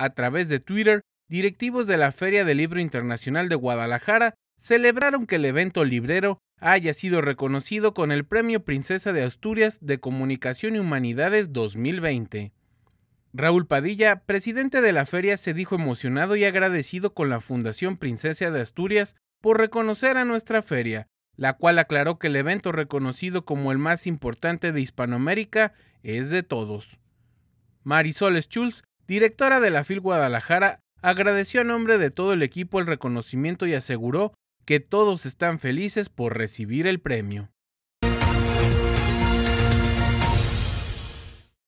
A través de Twitter, directivos de la Feria del Libro Internacional de Guadalajara celebraron que el evento librero haya sido reconocido con el Premio Princesa de Asturias de Comunicación y Humanidades 2020. Raúl Padilla, presidente de la feria, se dijo emocionado y agradecido con la Fundación Princesa de Asturias por reconocer a nuestra feria, la cual aclaró que el evento reconocido como el más importante de Hispanoamérica es de todos. Marisol Schulz, directora de la FIL Guadalajara, agradeció a nombre de todo el equipo el reconocimiento y aseguró que todos están felices por recibir el premio.